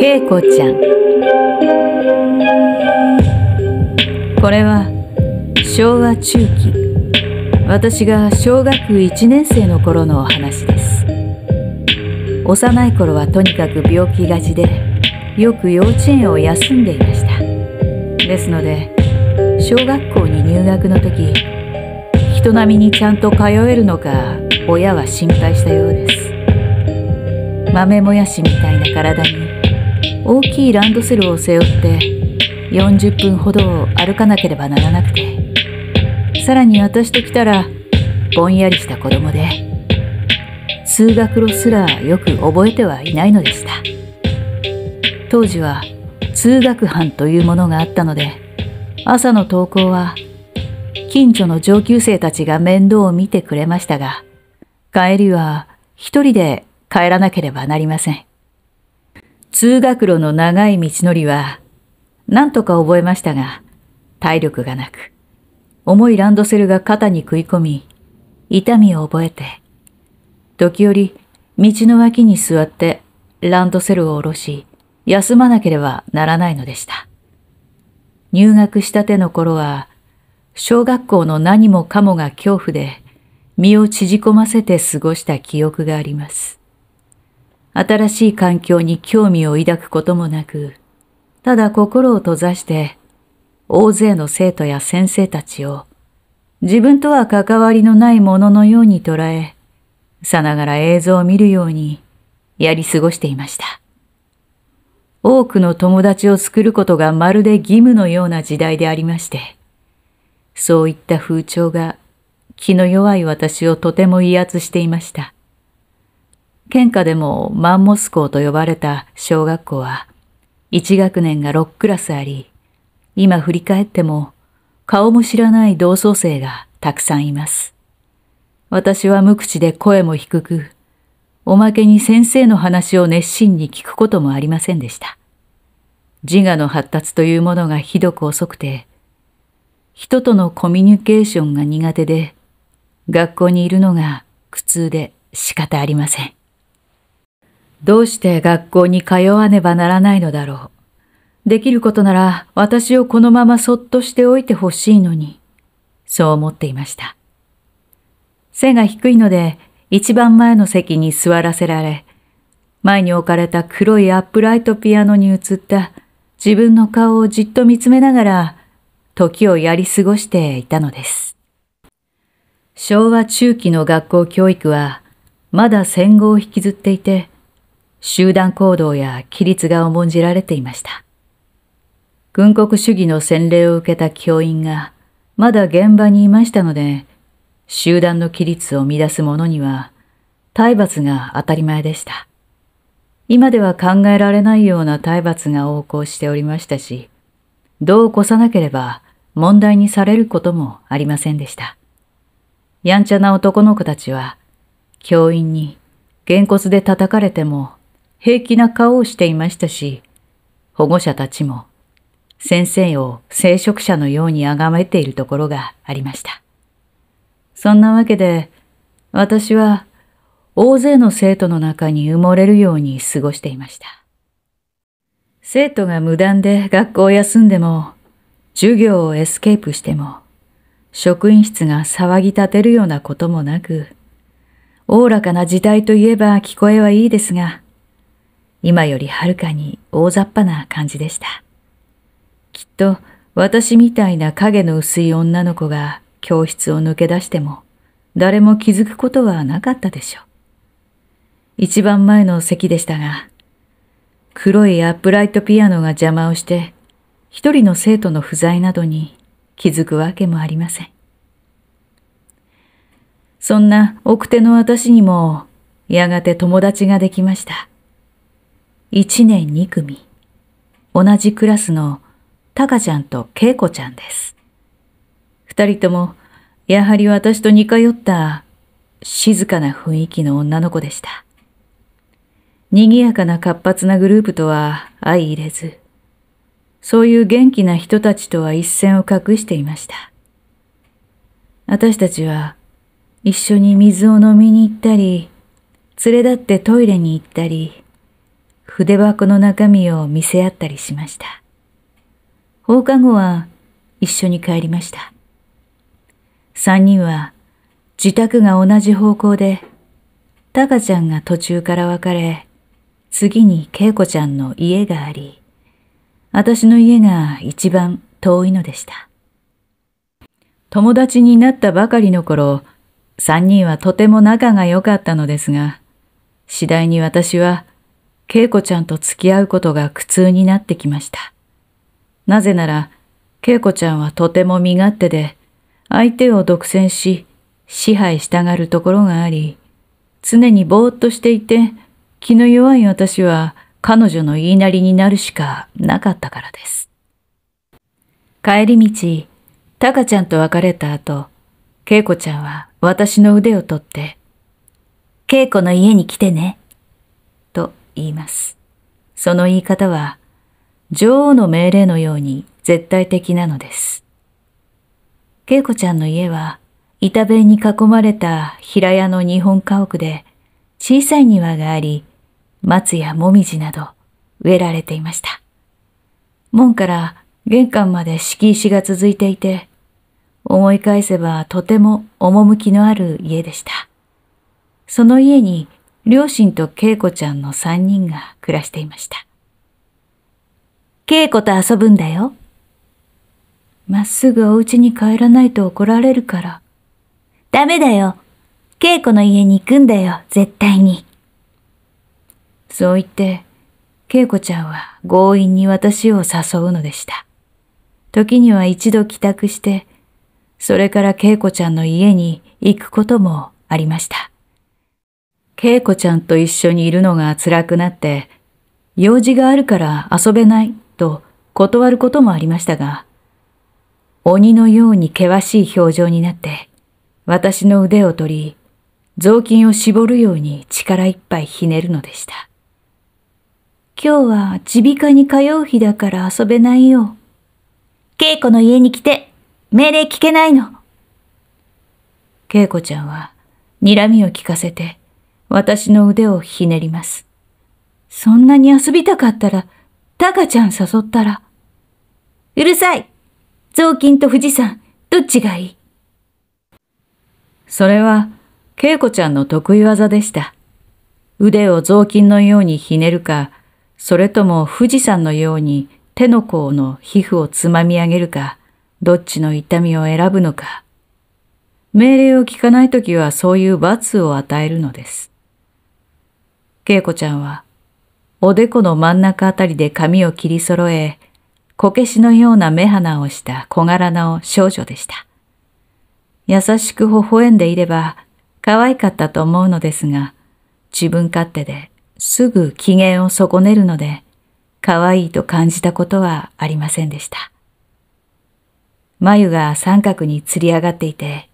恵子ちゃんこれは昭和中期私が小学1年生の頃のお話です幼い頃はとにかく病気がちでよく幼稚園を休んでいましたですので小学校に入学の時人並みにちゃんと通えるのか親は心配したようです豆もやしみたいな体に大きいランドセルを背負って40分ほど歩かなければならなくてさらに私と来たらぼんやりした子供で通学路すらよく覚えてはいないのでした当時は通学班というものがあったので朝の登校は近所の上級生たちが面倒を見てくれましたが、帰りは一人で帰らなければなりません。通学路の長い道のりは何とか覚えましたが、体力がなく、重いランドセルが肩に食い込み、痛みを覚えて、時折道の脇に座ってランドセルを下ろし、休まなければならないのでした。入学したての頃は、小学校の何もかもが恐怖で、身を縮こませて過ごした記憶があります。新しい環境に興味を抱くこともなく、ただ心を閉ざして、大勢の生徒や先生たちを、自分とは関わりのないもののように捉え、さながら映像を見るようにやり過ごしていました。多くの友達を作ることがまるで義務のような時代でありまして、そういった風潮が気の弱い私をとても威圧していました。県下でもマンモス校と呼ばれた小学校は、1学年が6クラスあり、今振り返っても顔も知らない同窓生がたくさんいます。私は無口で声も低く、おまけに先生の話を熱心に聞くこともありませんでした。自我の発達というものがひどく遅くて、人とのコミュニケーションが苦手で、学校にいるのが苦痛で仕方ありません。どうして学校に通わねばならないのだろう。できることなら私をこのままそっとしておいてほしいのに、そう思っていました。背が低いので一番前の席に座らせられ、前に置かれた黒いアップライトピアノに映った自分の顔をじっと見つめながら、時をやり過ごしていたのです。昭和中期の学校教育は、まだ戦後を引きずっていて、集団行動や規律が重んじられていました。軍国主義の洗礼を受けた教員が、まだ現場にいましたので、集団の規律を乱す者には、体罰が当たり前でした。今では考えられないような体罰が横行しておりましたし、どう起こさなければ問題にされることもありませんでした。やんちゃな男の子たちは、教員にげんこつで叩かれても平気な顔をしていましたし、保護者たちも先生を聖職者のように崇めているところがありました。そんなわけで、私は大勢の生徒の中に埋もれるように過ごしていました。生徒が無断で学校を休んでも、授業をエスケープしても、職員室が騒ぎ立てるようなこともなく、おおらかな時代といえば聞こえはいいですが、今よりはるかに大雑把な感じでした。きっと私みたいな影の薄い女の子が教室を抜け出しても、誰も気づくことはなかったでしょう。一番前の席でしたが、黒いアップライトピアノが邪魔をして、一人の生徒の不在などに気づくわけもありません。そんな奥手の私にも、やがて友達ができました。一年二組、同じクラスのタカちゃんとケイコちゃんです。二人とも、やはり私と似通った静かな雰囲気の女の子でした。賑やかな活発なグループとは相入れず、そういう元気な人たちとは一線を画していました。私たちは一緒に水を飲みに行ったり、連れ立ってトイレに行ったり、筆箱の中身を見せ合ったりしました。放課後は一緒に帰りました。三人は自宅が同じ方向で、タカちゃんが途中から別れ、次に恵子ちゃんの家があり、私の家が一番遠いのでした。友達になったばかりの頃、三人はとても仲が良かったのですが、次第に私は恵子ちゃんと付き合うことが苦痛になってきました。なぜなら、恵子ちゃんはとても身勝手で、相手を独占し、支配したがるところがあり、常にぼーっとしていて、気の弱い私は彼女の言いなりになるしかなかったからです。帰り道、タカちゃんと別れた後、イコちゃんは私の腕を取って、恵子の家に来てね、と言います。その言い方は、女王の命令のように絶対的なのです。イコちゃんの家は、板塀に囲まれた平屋の日本家屋で、小さい庭があり、松やもみじなど植えられていました。門から玄関まで敷石が続いていて、思い返せばとても趣のある家でした。その家に両親と恵子ちゃんの三人が暮らしていました。恵子と遊ぶんだよ。まっすぐお家に帰らないと怒られるから。ダメだよ。恵子の家に行くんだよ、絶対に。そう言って、恵子ちゃんは強引に私を誘うのでした。時には一度帰宅して、それから恵子ちゃんの家に行くこともありました。恵子ちゃんと一緒にいるのが辛くなって、用事があるから遊べないと断ることもありましたが、鬼のように険しい表情になって、私の腕を取り、雑巾を絞るように力いっぱいひねるのでした。今日は耳鼻科に通う日だから遊べないよ。稽古の家に来て、命令聞けないの。稽古ちゃんは、睨みを聞かせて、私の腕をひねります。そんなに遊びたかったら、タカちゃん誘ったら。うるさい雑巾と富士山、どっちがいいそれは、稽古ちゃんの得意技でした。腕を雑巾のようにひねるか、それとも富士山のように手の甲の皮膚をつまみ上げるか、どっちの痛みを選ぶのか。命令を聞かないときはそういう罰を与えるのです。恵子ちゃんは、おでこの真ん中あたりで髪を切り揃え、こけしのような目鼻をした小柄な少女でした。優しく微笑んでいれば可愛かったと思うのですが、自分勝手ですぐ機嫌を損ねるので、可愛いと感じたことはありませんでした。眉が三角に釣り上がっていて、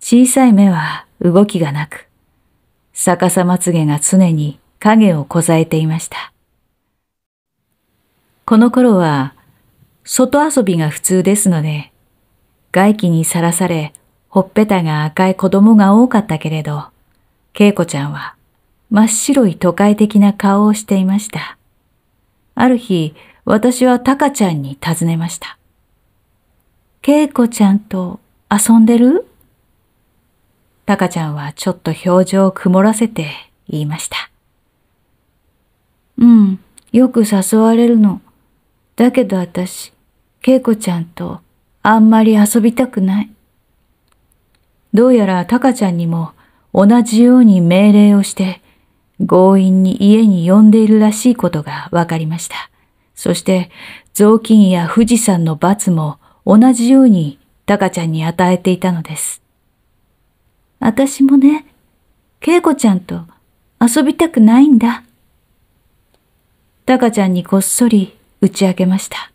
小さい目は動きがなく、逆さまつげが常に影をこざえていました。この頃は、外遊びが普通ですので、外気にさらされ、ほっぺたが赤い子供が多かったけれど、恵子ちゃんは真っ白い都会的な顔をしていました。ある日、私はタカちゃんに尋ねました。ケイコちゃんと遊んでるタカちゃんはちょっと表情を曇らせて言いました。うん、よく誘われるの。だけど私、ケイコちゃんとあんまり遊びたくない。どうやらタカちゃんにも同じように命令をして強引に家に呼んでいるらしいことが分かりました。そして、雑巾や富士山の罰も同じようにタカちゃんに与えていたのです。私もね、恵子ちゃんと遊びたくないんだ。タカちゃんにこっそり打ち明けました。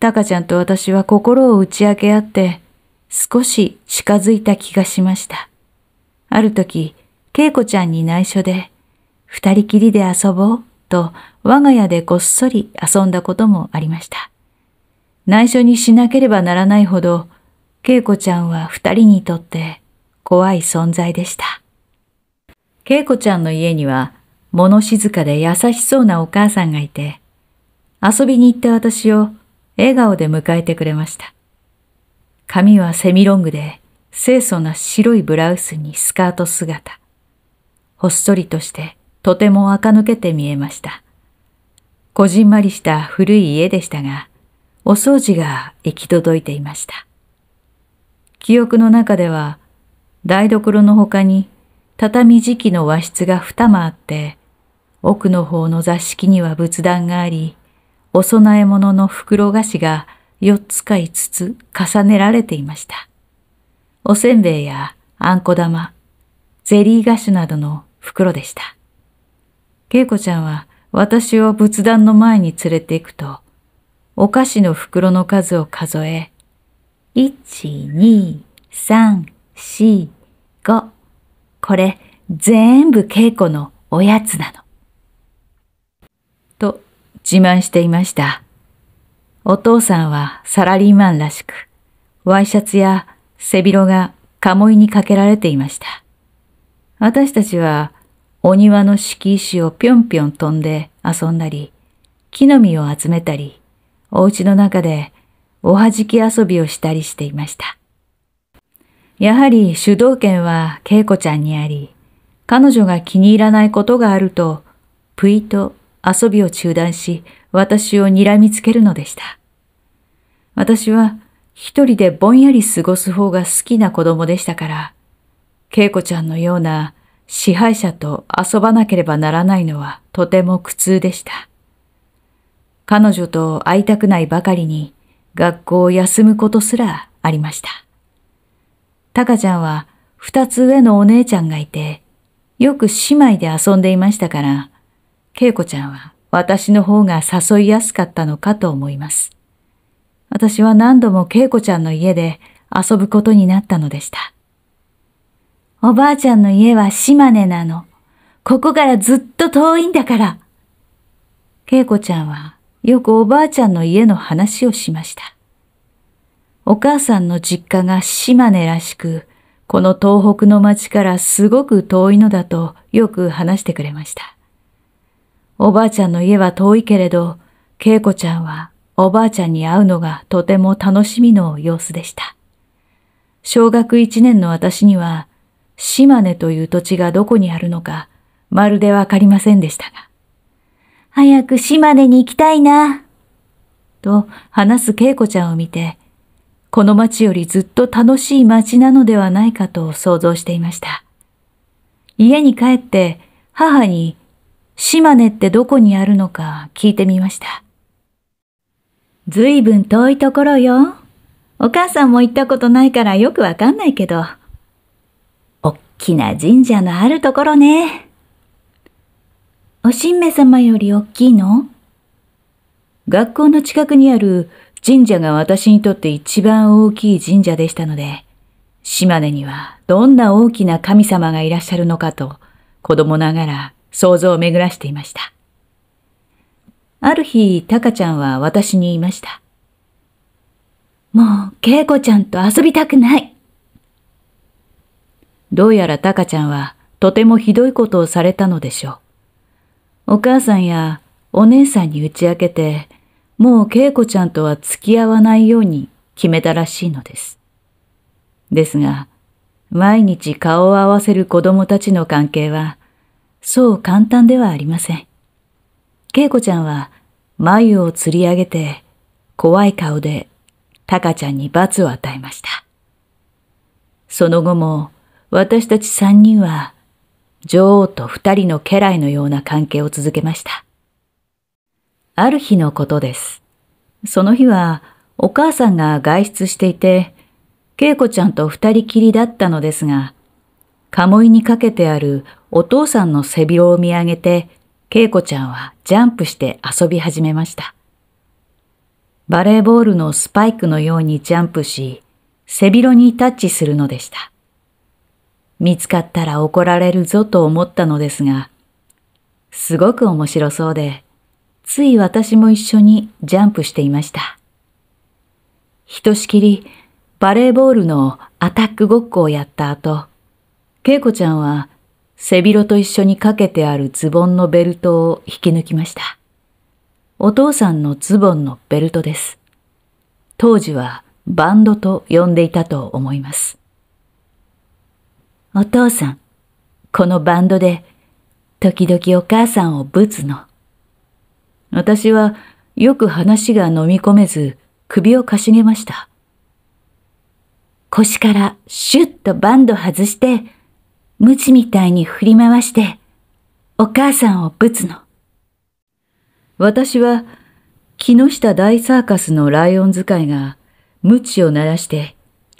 タカちゃんと私は心を打ち明け合って少し近づいた気がしました。ある時、恵子ちゃんに内緒で、二人きりで遊ぼうと我が家でこっそり遊んだこともありました。内緒にしなければならないほど、恵子ちゃんは二人にとって怖い存在でした。恵子ちゃんの家には物静かで優しそうなお母さんがいて、遊びに行った私を笑顔で迎えてくれました。髪はセミロングで清楚な白いブラウスにスカート姿。ほっそりとしてとても垢抜けて見えました。こじんまりした古い家でしたが、お掃除が行き届いていました。記憶の中では、台所の他に畳敷きの和室が二間あって、奥の方の座敷には仏壇があり、お供え物の袋菓子が四つか五つ重ねられていました。おせんべいやあんこ玉、ゼリー菓子などの袋でした。恵子ちゃんは私を仏壇の前に連れて行くと、お菓子の袋の数を数え、1、2、3、4、5。これ全部稽古のおやつなの。と自慢していました。お父さんはサラリーマンらしく、ワイシャツや背広が鴨居にかけられていました。私たちはお庭の敷石をぴょんぴょん飛んで遊んだり、木の実を集めたり、お家の中でおはじき遊びをしたりしていました。やはり主導権は恵子ちゃんにあり、彼女が気に入らないことがあると、ぷいと遊びを中断し、私を睨みつけるのでした。私は一人でぼんやり過ごす方が好きな子供でしたから、恵子ちゃんのような支配者と遊ばなければならないのはとても苦痛でした。彼女と会いたくないばかりに学校を休むことすらありました。タカちゃんは二つ上のお姉ちゃんがいて、よく姉妹で遊んでいましたから、ケイコちゃんは私の方が誘いやすかったのかと思います。私は何度もケイコちゃんの家で遊ぶことになったのでした。おばあちゃんの家は島根なの。ここからずっと遠いんだから。恵子ちゃんはよくおばあちゃんの家の話をしました。お母さんの実家が島根らしく、この東北の町からすごく遠いのだとよく話してくれました。おばあちゃんの家は遠いけれど、恵子ちゃんはおばあちゃんに会うのがとても楽しみの様子でした。小学一年の私には島根という土地がどこにあるのか、まるでわかりませんでしたが。早く島根に行きたいな。と話す恵子ちゃんを見て、この町よりずっと楽しい町なのではないかと想像していました。家に帰って母に島根ってどこにあるのか聞いてみました。ずいぶん遠いところよ。お母さんも行ったことないからよくわかんないけど、きな神社のあるところね。おしんめ様よりおっきいの学校の近くにある神社が私にとって一番大きい神社でしたので、島根にはどんな大きな神様がいらっしゃるのかと子供ながら想像を巡らしていました。ある日、タカちゃんは私に言いました。もう、ケイコちゃんと遊びたくない。どうやらタカちゃんはとてもひどいことをされたのでしょう。お母さんやお姉さんに打ち明けて、もう恵子ちゃんとは付き合わないように決めたらしいのです。ですが、毎日顔を合わせる子供たちの関係は、そう簡単ではありません。イコちゃんは眉を吊り上げて、怖い顔でタカちゃんに罰を与えました。その後も私たち三人は女王と二人の家来のような関係を続けました。ある日のことです。その日はお母さんが外出していて、恵子ちゃんと二人きりだったのですが、鴨居にかけてあるお父さんの背広を見上げて、恵子ちゃんはジャンプして遊び始めました。バレーボールのスパイクのようにジャンプし、背広にタッチするのでした。見つかったら怒られるぞと思ったのですが、すごく面白そうで、つい私も一緒にジャンプしていました。ひとしきりバレーボールのアタックごっこをやった後、いこちゃんは背広と一緒にかけてあるズボンのベルトを引き抜きました。お父さんのズボンのベルトです。当時はバンドと呼んでいたと思います。お父さん、このバンドで、時々お母さんをぶつの。私はよく話が飲み込めず、首をかしげました。腰からシュッとバンド外して、無知みたいに振り回して、お母さんをぶつの。私は、木下大サーカスのライオン使いが、無知を鳴らして、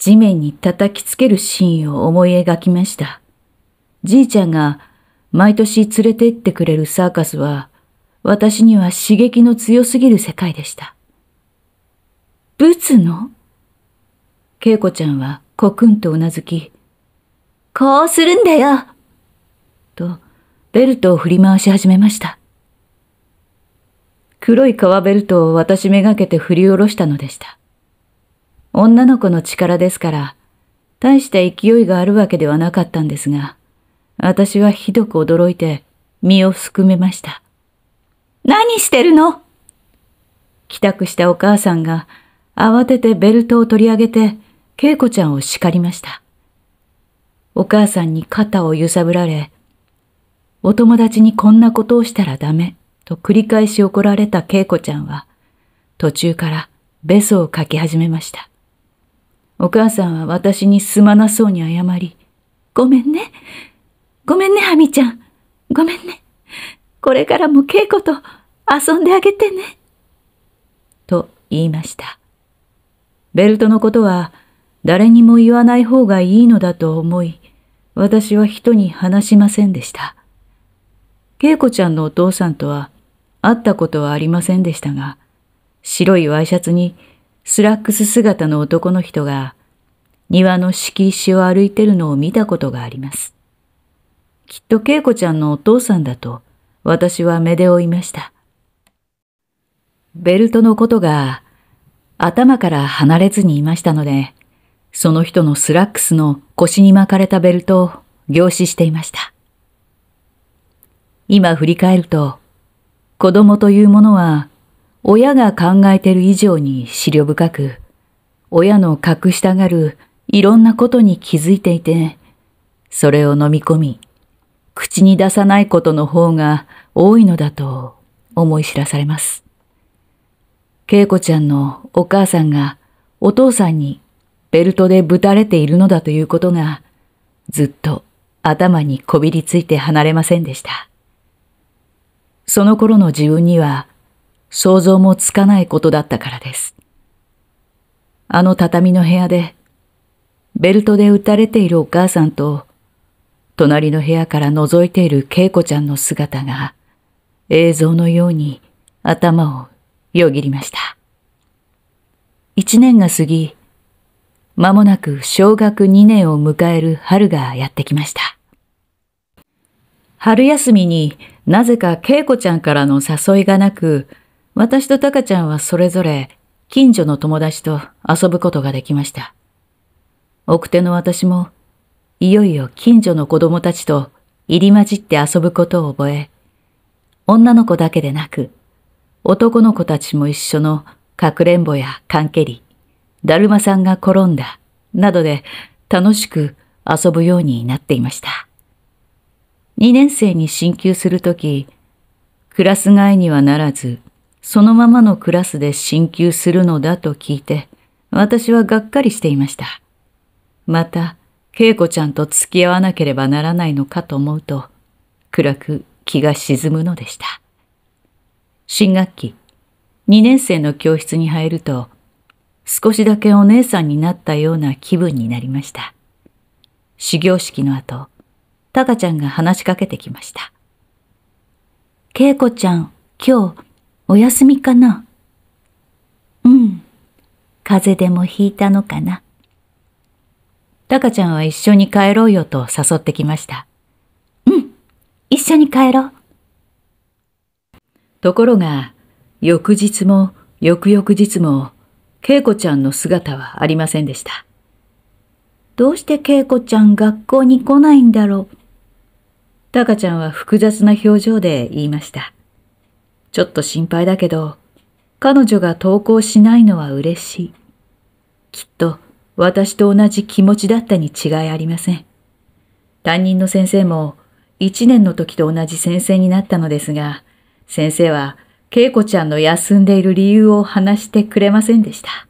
地面に叩きつけるシーンを思い描きました。じいちゃんが毎年連れて行ってくれるサーカスは、私には刺激の強すぎる世界でした。ブツのイコちゃんはコクンとうなずき、こうするんだよと、ベルトを振り回し始めました。黒い革ベルトを私めがけて振り下ろしたのでした。女の子の力ですから、大した勢いがあるわけではなかったんですが、私はひどく驚いて身をすくめました。何してるの帰宅したお母さんが慌ててベルトを取り上げて、恵子ちゃんを叱りました。お母さんに肩を揺さぶられ、お友達にこんなことをしたらダメと繰り返し怒られた恵子ちゃんは、途中からベソを書き始めました。お母さんは私にすまなそうに謝り、ごめんね。ごめんね、ハミちゃん。ごめんね。これからも稽古と遊んであげてね。と言いました。ベルトのことは誰にも言わない方がいいのだと思い、私は人に話しませんでした。恵子ちゃんのお父さんとは会ったことはありませんでしたが、白いワイシャツにスラックス姿の男の人が庭の敷石を歩いてるのを見たことがあります。きっと恵子ちゃんのお父さんだと私は目で追いました。ベルトのことが頭から離れずにいましたので、その人のスラックスの腰に巻かれたベルトを凝視していました。今振り返ると、子供というものは親が考えてる以上に資料深く、親の隠したがるいろんなことに気づいていて、それを飲み込み、口に出さないことの方が多いのだと思い知らされます。恵子ちゃんのお母さんがお父さんにベルトでぶたれているのだということがずっと頭にこびりついて離れませんでした。その頃の自分には想像もつかないことだったからです。あの畳の部屋で、ベルトで撃たれているお母さんと、隣の部屋から覗いている恵子ちゃんの姿が、映像のように頭をよぎりました。一年が過ぎ、間もなく小学二年を迎える春がやってきました。春休みになぜか恵子ちゃんからの誘いがなく、私とタカちゃんはそれぞれ近所の友達と遊ぶことができました。奥手の私もいよいよ近所の子供たちと入り混じって遊ぶことを覚え、女の子だけでなく男の子たちも一緒のかくれんぼや缶けり、だるまさんが転んだなどで楽しく遊ぶようになっていました。2年生に進級するとき、クラス外にはならず、そのままのクラスで進級するのだと聞いて、私はがっかりしていました。また、恵子ちゃんと付き合わなければならないのかと思うと、暗く気が沈むのでした。新学期、2年生の教室に入ると、少しだけお姉さんになったような気分になりました。始業式の後、タカちゃんが話しかけてきました。恵子ちゃん、今日、お休みかなうん。風邪でもひいたのかな。タカちゃんは一緒に帰ろうよと誘ってきました。うん、一緒に帰ろう。ところが、翌日も翌々日も、イコちゃんの姿はありませんでした。どうしてイコちゃん学校に来ないんだろう。タカちゃんは複雑な表情で言いました。ちょっと心配だけど、彼女が投稿しないのは嬉しい。きっと私と同じ気持ちだったに違いありません。担任の先生も一年の時と同じ先生になったのですが、先生は恵子ちゃんの休んでいる理由を話してくれませんでした。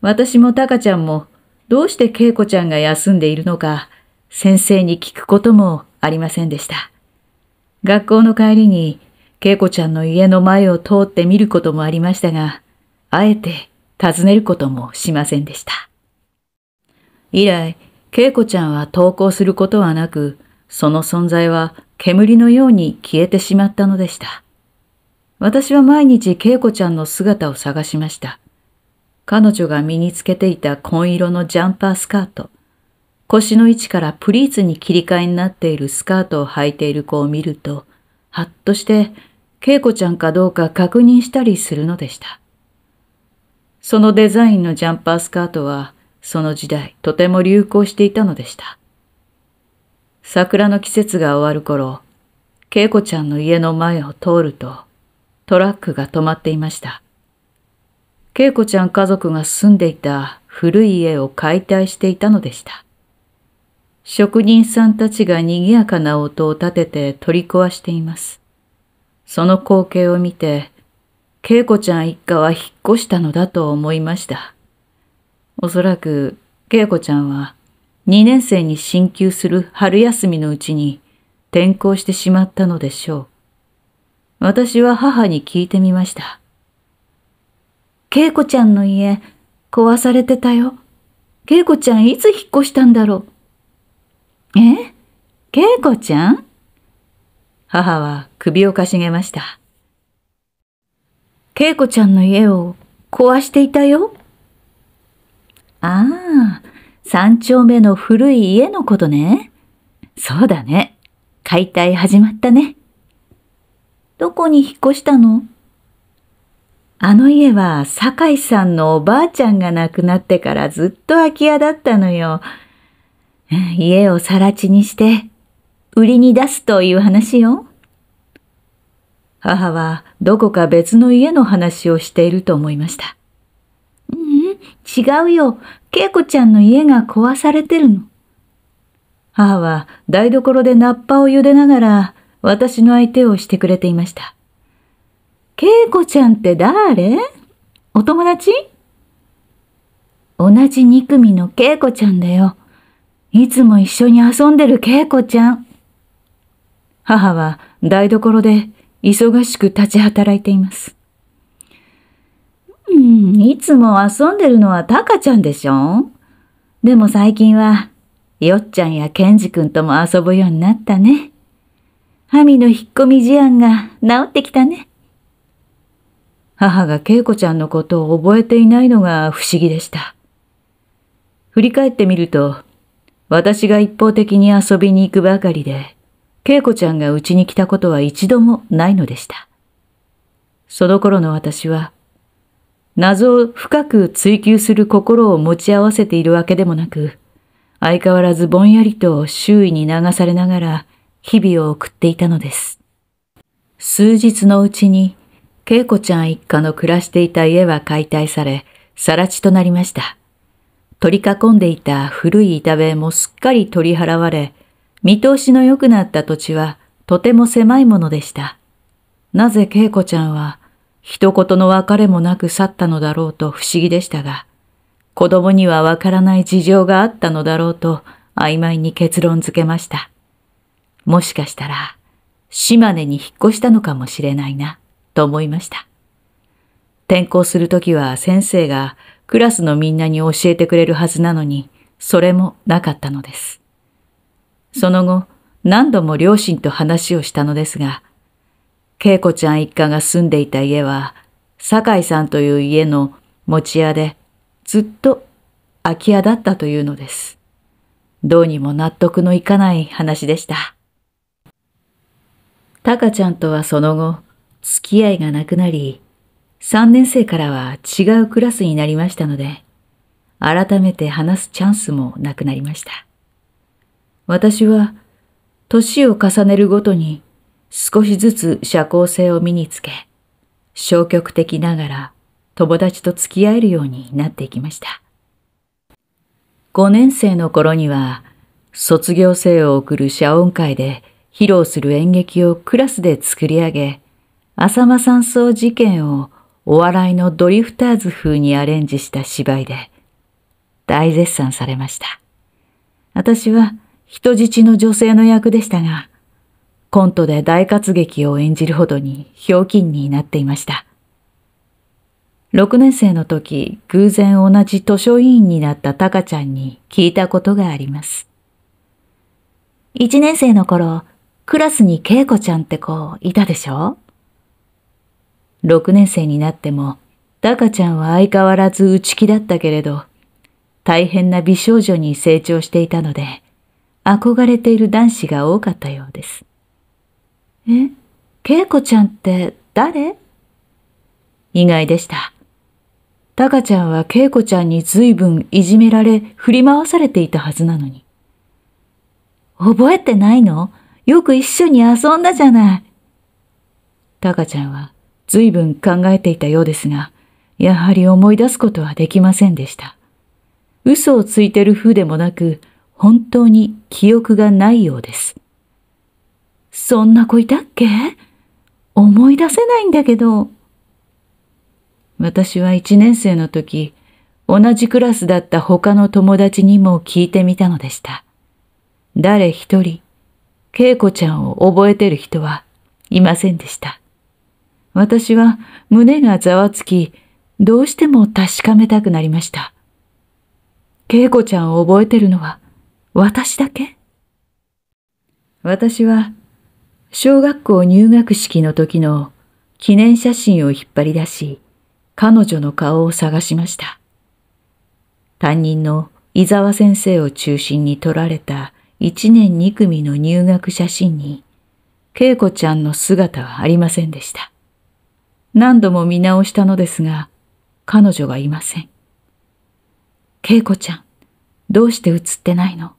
私もタカちゃんもどうして恵子ちゃんが休んでいるのか先生に聞くこともありませんでした。学校の帰りに恵子ちゃんの家の前を通って見ることもありましたが、あえて尋ねることもしませんでした。以来、恵子ちゃんは登校することはなく、その存在は煙のように消えてしまったのでした。私は毎日恵子ちゃんの姿を探しました。彼女が身につけていた紺色のジャンパースカート、腰の位置からプリーツに切り替えになっているスカートを履いている子を見ると、はっとして恵子ちゃんかどうか確認したりするのでした。そのデザインのジャンパースカートは、その時代、とても流行していたのでした。桜の季節が終わる頃、恵子ちゃんの家の前を通ると、トラックが止まっていました。恵子ちゃん家族が住んでいた古い家を解体していたのでした。職人さんたちが賑やかな音を立てて取り壊しています。その光景を見て、恵子ちゃん一家は引っ越したのだと思いました。おそらく恵子ちゃんは2年生に進級する春休みのうちに転校してしまったのでしょう。私は母に聞いてみました。恵子ちゃんの家壊されてたよ。恵子ちゃんいつ引っ越したんだろう。え恵子ちゃん母は首をかしげました。恵子ちゃんの家を壊していたよ。ああ、三丁目の古い家のことね。そうだね。解体始まったね。どこに引っ越したのあの家は酒井さんのおばあちゃんが亡くなってからずっと空き家だったのよ。家を更地にして売りに出すという話よ。母はどこか別の家の話をしていると思いました。うん、違うよ。恵子ちゃんの家が壊されてるの。母は台所でナッパを茹でながら私の相手をしてくれていました。恵子ちゃんって誰お友達同じ2組の恵子ちゃんだよ。いつも一緒に遊んでる恵子ちゃん。母は台所で忙しく立ち働いています。うん、いつも遊んでるのはタカちゃんでしょでも最近は、よっちゃんやケンジ君とも遊ぶようになったね。ハミの引っ込み事案が治ってきたね。母がイコちゃんのことを覚えていないのが不思議でした。振り返ってみると、私が一方的に遊びに行くばかりで、恵子ちゃんがうちに来たことは一度もないのでした。その頃の私は、謎を深く追求する心を持ち合わせているわけでもなく、相変わらずぼんやりと周囲に流されながら日々を送っていたのです。数日のうちに、恵子ちゃん一家の暮らしていた家は解体され、更地となりました。取り囲んでいた古い板塀もすっかり取り払われ、見通しの良くなった土地はとても狭いものでした。なぜ恵子ちゃんは一言の別れもなく去ったのだろうと不思議でしたが、子供にはわからない事情があったのだろうと曖昧に結論づけました。もしかしたら、島根に引っ越したのかもしれないな、と思いました。転校するときは先生がクラスのみんなに教えてくれるはずなのに、それもなかったのです。その後、何度も両親と話をしたのですが、恵子ちゃん一家が住んでいた家は、酒井さんという家の持ち家で、ずっと空き家だったというのです。どうにも納得のいかない話でした。タカちゃんとはその後、付き合いがなくなり、3年生からは違うクラスになりましたので、改めて話すチャンスもなくなりました。私は、年を重ねるごとに少しずつ社交性を身につけ、消極的ながら友達と付き合えるようになっていきました。5年生の頃には、卒業生を送る謝恩会で披露する演劇をクラスで作り上げ、浅間山荘事件をお笑いのドリフターズ風にアレンジした芝居で大絶賛されました。私は人質の女性の役でしたが、コントで大活劇を演じるほどにひょうきんになっていました。6年生の時、偶然同じ図書委員になったタカちゃんに聞いたことがあります。1年生の頃、クラスにケイコちゃんって子いたでしょ ?6 年生になっても、タカちゃんは相変わらず内気だったけれど、大変な美少女に成長していたので、憧れている男子が多かったようです。え、恵子ちゃんって誰意外でした。タカちゃんは恵子ちゃんに随分いじめられ振り回されていたはずなのに。覚えてないのよく一緒に遊んだじゃない。タカちゃんは随分考えていたようですが、やはり思い出すことはできませんでした。嘘をついてる風でもなく、本当に記憶がないようです。そんな子いたっけ思い出せないんだけど。私は一年生の時、同じクラスだった他の友達にも聞いてみたのでした。誰一人、恵子ちゃんを覚えてる人はいませんでした。私は胸がざわつき、どうしても確かめたくなりました。恵子ちゃんを覚えてるのは私だけ私は小学校入学式の時の記念写真を引っ張り出し、彼女の顔を探しました。担任の伊沢先生を中心に撮られた一年二組の入学写真に、恵子ちゃんの姿はありませんでした。何度も見直したのですが、彼女がいません。恵子ちゃん、どうして写ってないの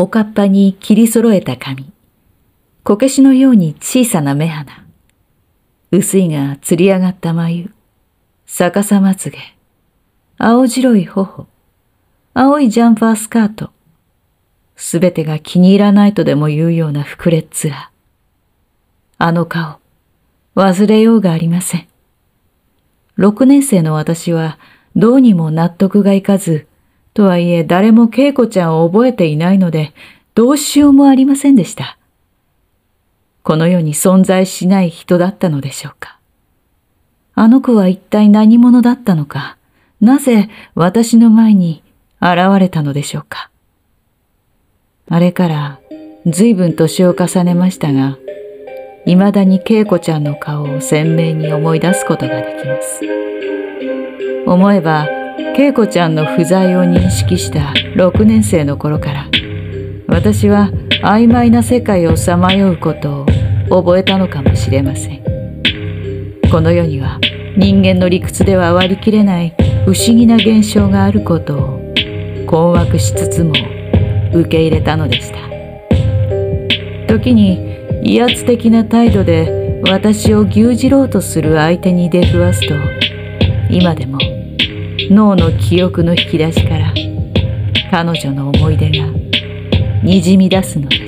おかっぱに切り揃えた髪、こけしのように小さな目鼻、薄いが釣り上がった眉、逆さまつげ、青白い頬、青いジャンパースカート、すべてが気に入らないとでも言うような膨れっ面。あの顔、忘れようがありません。六年生の私はどうにも納得がいかず、とはいえ誰も恵子ちゃんを覚えていないので、どうしようもありませんでした。この世に存在しない人だったのでしょうか。あの子は一体何者だったのか、なぜ私の前に現れたのでしょうか。あれから随分年を重ねましたが、未だに恵子ちゃんの顔を鮮明に思い出すことができます。思えば、恵子ちゃんの不在を認識した6年生の頃から私は曖昧な世界をさまようことを覚えたのかもしれませんこの世には人間の理屈では割り切れない不思議な現象があることを困惑しつつも受け入れたのでした時に威圧的な態度で私を牛耳ろうとする相手に出くわすと今でも脳の記憶の引き出しから彼女の思い出がにじみ出すのです